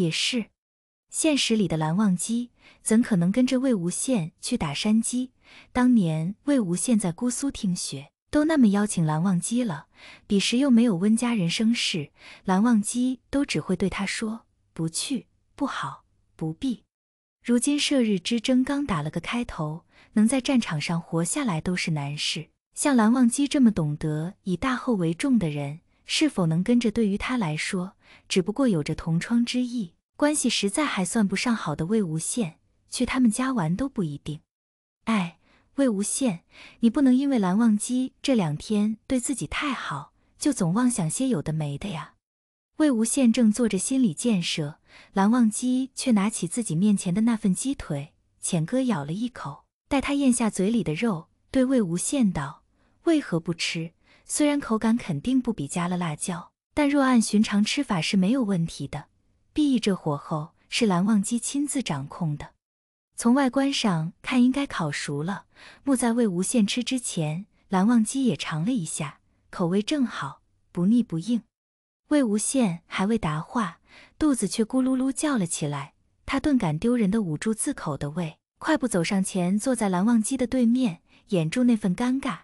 也是，现实里的蓝忘机怎可能跟着魏无羡去打山鸡？当年魏无羡在姑苏听学，都那么邀请蓝忘机了，彼时又没有温家人生事，蓝忘机都只会对他说不去，不好，不必。如今射日之争刚打了个开头，能在战场上活下来都是难事，像蓝忘机这么懂得以大后为重的人。是否能跟着，对于他来说，只不过有着同窗之谊，关系实在还算不上好的。魏无羡去他们家玩都不一定。哎，魏无羡，你不能因为蓝忘机这两天对自己太好，就总妄想些有的没的呀。魏无羡正做着心理建设，蓝忘机却拿起自己面前的那份鸡腿，浅哥咬了一口，待他咽下嘴里的肉，对魏无羡道：“为何不吃？”虽然口感肯定不比加了辣椒，但若按寻常吃法是没有问题的。毕竟这火候是蓝忘机亲自掌控的，从外观上看应该烤熟了。木在魏无羡吃之前，蓝忘机也尝了一下，口味正好，不腻不硬。魏无羡还未答话，肚子却咕噜噜叫了起来，他顿感丢人的捂住自口的胃，快步走上前，坐在蓝忘机的对面，掩住那份尴尬。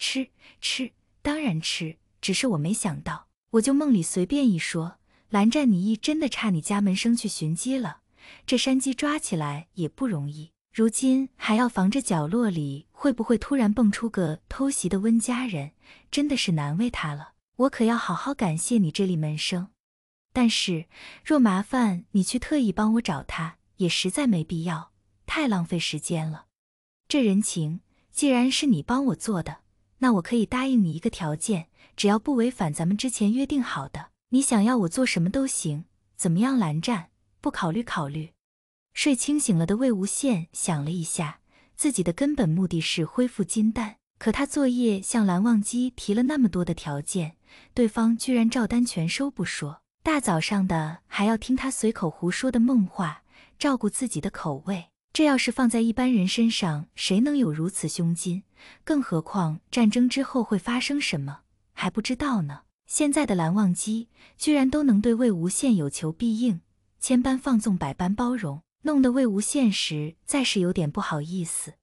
吃吃，当然吃。只是我没想到，我就梦里随便一说。蓝湛，你一真的差你家门生去寻鸡了，这山鸡抓起来也不容易。如今还要防着角落里会不会突然蹦出个偷袭的温家人，真的是难为他了。我可要好好感谢你这李门生。但是若麻烦你去特意帮我找他，也实在没必要，太浪费时间了。这人情既然是你帮我做的。那我可以答应你一个条件，只要不违反咱们之前约定好的，你想要我做什么都行。怎么样，蓝湛？不考虑考虑？睡清醒了的魏无羡想了一下，自己的根本目的是恢复金丹，可他昨夜向蓝忘机提了那么多的条件，对方居然照单全收不说，大早上的还要听他随口胡说的梦话，照顾自己的口味。这要是放在一般人身上，谁能有如此胸襟？更何况战争之后会发生什么还不知道呢？现在的蓝忘机居然都能对魏无羡有求必应，千般放纵，百般包容，弄得魏无羡实在是有点不好意思。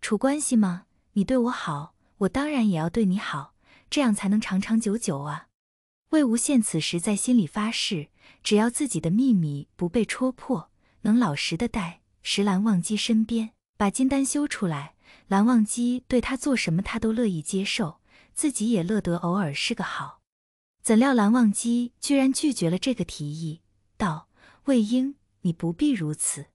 处关系吗？你对我好，我当然也要对你好，这样才能长长久久啊！魏无羡此时在心里发誓，只要自己的秘密不被戳破，能老实的待。石蓝忘机身边把金丹修出来，蓝忘机对他做什么，他都乐意接受，自己也乐得偶尔是个好。怎料蓝忘机居然拒绝了这个提议，道：“魏婴，你不必如此。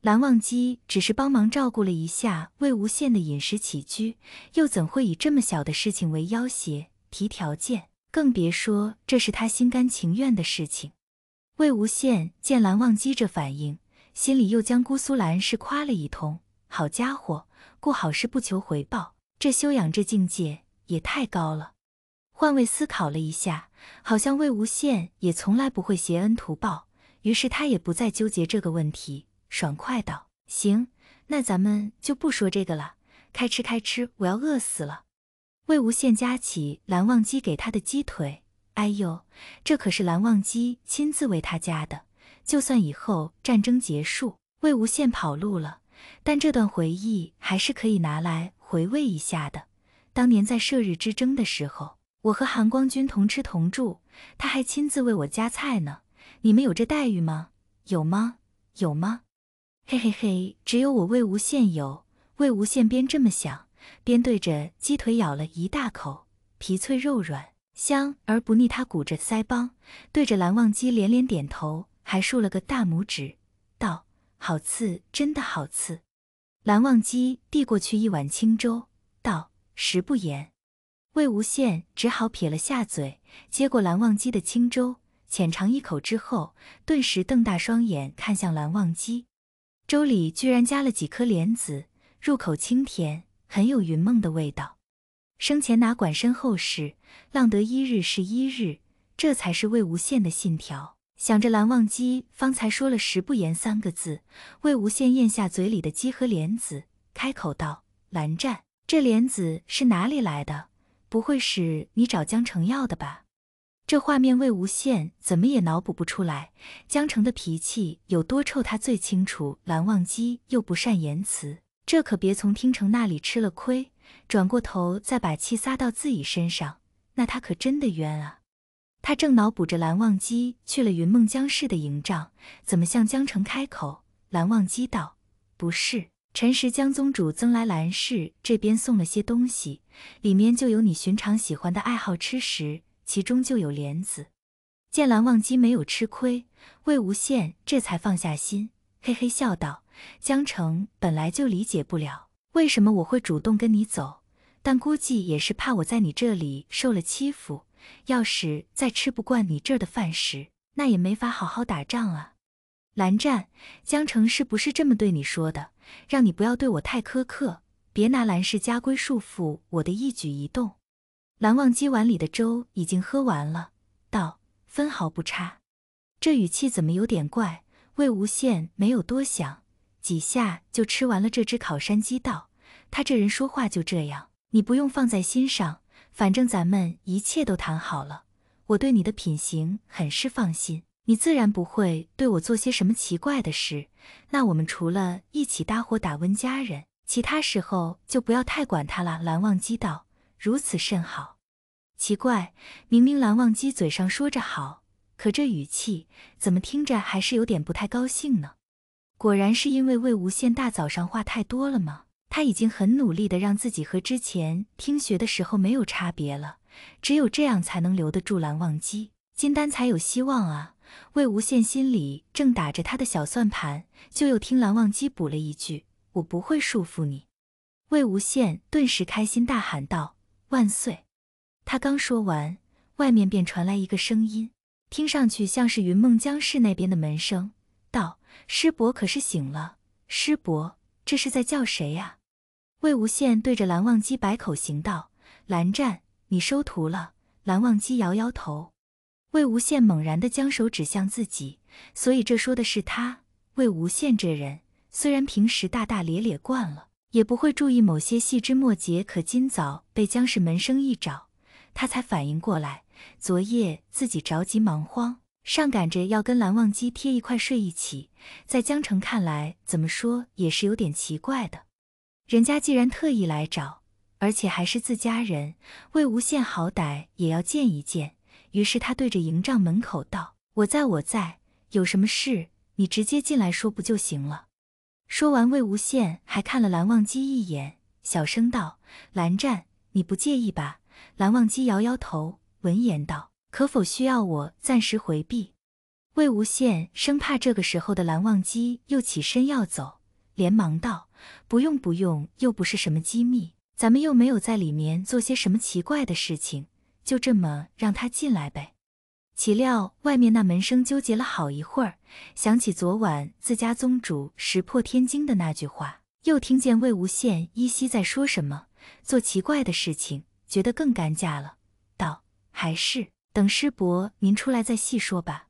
蓝忘机只是帮忙照顾了一下魏无羡的饮食起居，又怎会以这么小的事情为要挟提条件？更别说这是他心甘情愿的事情。”魏无羡见蓝忘机这反应。心里又将姑苏蓝氏夸了一通，好家伙，顾好事不求回报，这修养这境界也太高了。换位思考了一下，好像魏无羡也从来不会携恩图报，于是他也不再纠结这个问题，爽快道：“行，那咱们就不说这个了，开吃开吃，我要饿死了。”魏无羡夹起蓝忘机给他的鸡腿，哎呦，这可是蓝忘机亲自为他夹的。就算以后战争结束，魏无羡跑路了，但这段回忆还是可以拿来回味一下的。当年在射日之争的时候，我和韩光君同吃同住，他还亲自为我夹菜呢。你们有这待遇吗？有吗？有吗？嘿嘿嘿，只有我魏无羡有。魏无羡边这么想，边对着鸡腿咬了一大口，皮脆肉软，香而不腻。他鼓着腮帮，对着蓝忘机连连点头。还竖了个大拇指，道：“好刺，真的好刺。”蓝忘机递过去一碗清粥，道：“食不言。”魏无羡只好撇了下嘴，接过蓝忘机的清粥，浅尝一口之后，顿时瞪大双眼看向蓝忘机。粥里居然加了几颗莲子，入口清甜，很有云梦的味道。生前哪管身后事，浪得一日是一日，这才是魏无羡的信条。想着蓝忘机方才说了“食不言”三个字，魏无羡咽下嘴里的鸡和莲子，开口道：“蓝湛，这莲子是哪里来的？不会是你找江澄要的吧？”这画面魏无羡怎么也脑补不出来。江澄的脾气有多臭，他最清楚。蓝忘机又不善言辞，这可别从听城那里吃了亏，转过头再把气撒到自己身上，那他可真的冤啊！他正脑补着蓝忘机去了云梦江氏的营帐，怎么向江城开口？蓝忘机道：“不是，陈时江宗主曾来蓝氏这边送了些东西，里面就有你寻常喜欢的爱好吃食，其中就有莲子。”见蓝忘机没有吃亏，魏无羡这才放下心，嘿嘿笑道：“江城本来就理解不了为什么我会主动跟你走，但估计也是怕我在你这里受了欺负。”要是再吃不惯你这儿的饭食，那也没法好好打仗啊！蓝湛，江城是不是这么对你说的？让你不要对我太苛刻，别拿蓝氏家规束缚我的一举一动。蓝忘机碗里的粥已经喝完了，道分毫不差。这语气怎么有点怪？魏无羡没有多想，几下就吃完了这只烤山鸡，道他这人说话就这样，你不用放在心上。反正咱们一切都谈好了，我对你的品行很是放心，你自然不会对我做些什么奇怪的事。那我们除了一起搭伙打温家人，其他时候就不要太管他了。”蓝忘机道：“如此甚好。奇怪，明明蓝忘机嘴上说着好，可这语气怎么听着还是有点不太高兴呢？果然是因为魏无羡大早上话太多了吗？”他已经很努力的让自己和之前听学的时候没有差别了，只有这样才能留得住蓝忘机，金丹才有希望啊！魏无羡心里正打着他的小算盘，就又听蓝忘机补了一句：“我不会束缚你。”魏无羡顿时开心大喊道：“万岁！”他刚说完，外面便传来一个声音，听上去像是云梦江氏那边的门声，道：“师伯可是醒了？师伯这是在叫谁呀？”魏无羡对着蓝忘机摆口型道：“蓝湛，你收徒了？”蓝忘机摇摇头。魏无羡猛然地将手指向自己，所以这说的是他。魏无羡这人虽然平时大大咧咧惯了，也不会注意某些细枝末节，可今早被江氏门生一找，他才反应过来，昨夜自己着急忙慌，上赶着要跟蓝忘机贴一块睡一起，在江城看来，怎么说也是有点奇怪的。人家既然特意来找，而且还是自家人，魏无羡好歹也要见一见。于是他对着营帐门口道：“我在，我在，有什么事你直接进来说不就行了？”说完，魏无羡还看了蓝忘机一眼，小声道：“蓝湛，你不介意吧？”蓝忘机摇摇头，闻言道：“可否需要我暂时回避？”魏无羡生怕这个时候的蓝忘机又起身要走。连忙道：“不用，不用，又不是什么机密，咱们又没有在里面做些什么奇怪的事情，就这么让他进来呗。”岂料外面那门生纠结了好一会儿，想起昨晚自家宗主石破天惊的那句话，又听见魏无羡依稀在说什么做奇怪的事情，觉得更尴尬了，道：“还是等师伯您出来再细说吧。”